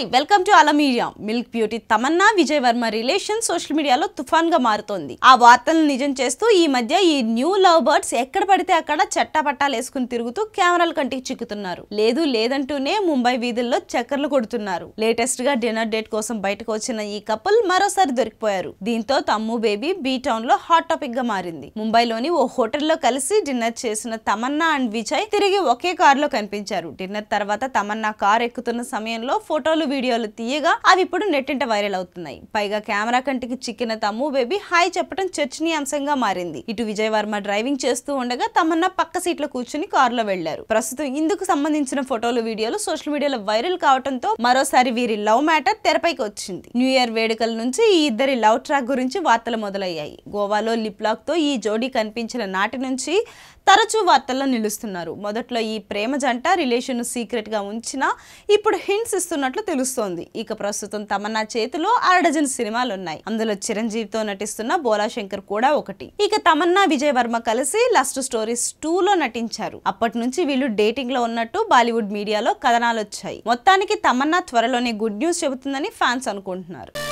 hi welcome to అలమీడియా milk beauty Tamannaah Vijay Varma relation social మీడియాలో తుఫాన్ గా మారుతోంది ఆ వార్తలను నిజం చేస్తూ ఈ మధ్య ఈ న్యూ లవ్ బర్డ్స్ ఎక్కడ పడితే అక్కడ పట్టాలు వేసుకుని తిరుగుతూ కెమెరాల కంటికి చిక్కుతున్నారు లేదు లేదంటూనే ముంబై వీధుల్లో చక్కర్లు కొడుతున్నారు లేటెస్ట్ గా డిన్నర్ డేట్ కోసం బయటకు వచ్చిన ఈ కపుల్ మరోసారి దొరికిపోయారు దీంతో తమ్ము బేబీ బీ టౌన్ లో హాట్ టాపిక్ గా మారింది ముంబైలోని ఓ హోటల్లో కలిసి డిన్నర్ చేసిన తమన్నా అండ్ విజయ్ తిరిగి ఒకే కారులో కనిపించారు డిన్నర్ తర్వాత తమన్నా కార్ ఎక్కుతున్న సమయంలో ఫోటోలు వీడియోలు తీయగా అవి ఇప్పుడు నెట్టింట వైరల్ అవుతున్నాయి పైగా కెమెరా కంటికి చిక్కిన తమ్ము బేబీ హాయ్ చెప్పడం చర్చనీయాంశంగా మారింది ఇటు విజయ్ వర్మ డ్రైవింగ్ చేస్తూ ఉండగా తమన్న పక్క సీట్లో కూర్చుని కారులో వెళ్లారు ప్రస్తుతం ఇందుకు సంబంధించిన ఫోటోలు వీడియోలు సోషల్ మీడియాలో వైరల్ కావడంతో మరోసారి వీరి లవ్ మ్యాటర్ తెరపైకి వచ్చింది న్యూ ఇయర్ వేడుకల నుంచి ఈ ఇద్దరి లవ్ ట్రాక్ గురించి వార్తలు మొదలయ్యాయి గోవాలో లాక్ తో ఈ జోడీ కనిపించిన నాటి నుంచి తరచూ వార్తల్లో నిలుస్తున్నారు మొదట్లో ఈ ప్రేమ జంట రిలేషన్ సీక్రెట్ గా ఉంచినా ఇప్పుడు హింట్స్ ఇస్తున్నట్లు తెలుస్తోంది ఇక ప్రస్తుతం తమన్నా చేతిలో అరడజన్ సినిమాలు ఉన్నాయి అందులో చిరంజీవితో నటిస్తున్న శంకర్ కూడా ఒకటి ఇక తమన్నా విజయ్ వర్మ కలిసి లస్ట్ స్టోరీస్ టూ లో నటించారు అప్పటి నుంచి వీళ్ళు డేటింగ్ లో ఉన్నట్టు బాలీవుడ్ మీడియాలో కథనాలు వచ్చాయి మొత్తానికి తమన్నా త్వరలోనే గుడ్ న్యూస్ చెబుతుందని ఫ్యాన్స్ అనుకుంటున్నారు